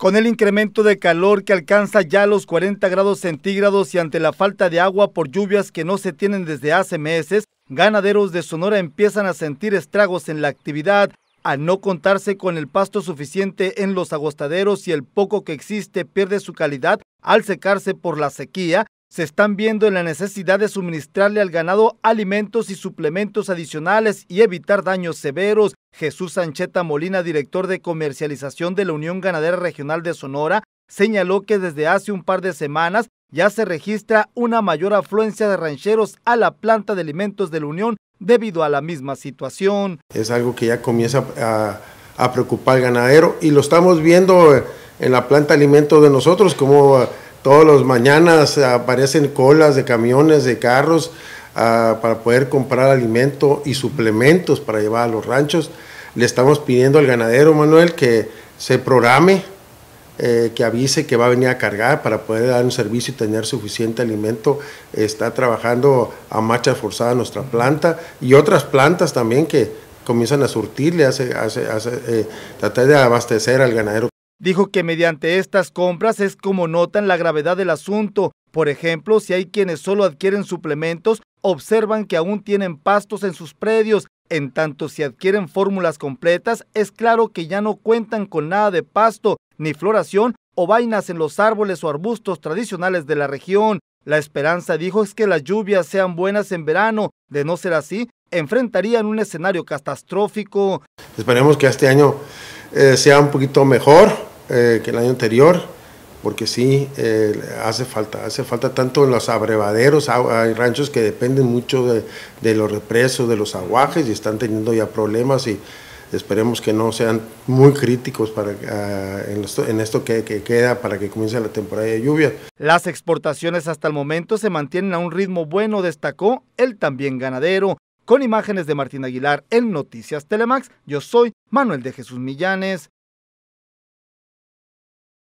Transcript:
Con el incremento de calor que alcanza ya los 40 grados centígrados y ante la falta de agua por lluvias que no se tienen desde hace meses, ganaderos de Sonora empiezan a sentir estragos en la actividad a no contarse con el pasto suficiente en los agostaderos y el poco que existe pierde su calidad al secarse por la sequía, se están viendo en la necesidad de suministrarle al ganado alimentos y suplementos adicionales y evitar daños severos. Jesús Sancheta Molina, director de comercialización de la Unión Ganadera Regional de Sonora, señaló que desde hace un par de semanas ya se registra una mayor afluencia de rancheros a la planta de alimentos de la Unión debido a la misma situación. Es algo que ya comienza a, a preocupar al ganadero y lo estamos viendo en la planta de alimentos de nosotros como todos los mañanas aparecen colas de camiones, de carros, ah, para poder comprar alimento y suplementos para llevar a los ranchos. Le estamos pidiendo al ganadero, Manuel, que se programe, eh, que avise que va a venir a cargar para poder dar un servicio y tener suficiente alimento. Está trabajando a marcha forzada nuestra planta y otras plantas también que comienzan a surtirle, hace, hace, hace eh, tratar de abastecer al ganadero. Dijo que mediante estas compras es como notan la gravedad del asunto. Por ejemplo, si hay quienes solo adquieren suplementos, observan que aún tienen pastos en sus predios. En tanto, si adquieren fórmulas completas, es claro que ya no cuentan con nada de pasto, ni floración o vainas en los árboles o arbustos tradicionales de la región. La esperanza, dijo, es que las lluvias sean buenas en verano. De no ser así, enfrentarían un escenario catastrófico. Esperemos que este año eh, sea un poquito mejor eh, que el año anterior, porque sí eh, hace falta, hace falta tanto en los abrevaderos, hay ranchos que dependen mucho de, los represos, de los aguajes y están teniendo ya problemas y esperemos que no sean muy críticos para, ah, en esto, que, que, queda para que comience la temporada de lluvia. Las exportaciones hasta el momento se mantienen a un ritmo bueno, destacó el también ganadero. Con imágenes de Martín Aguilar en Noticias Telemax, yo soy Manuel de Jesús Millanes.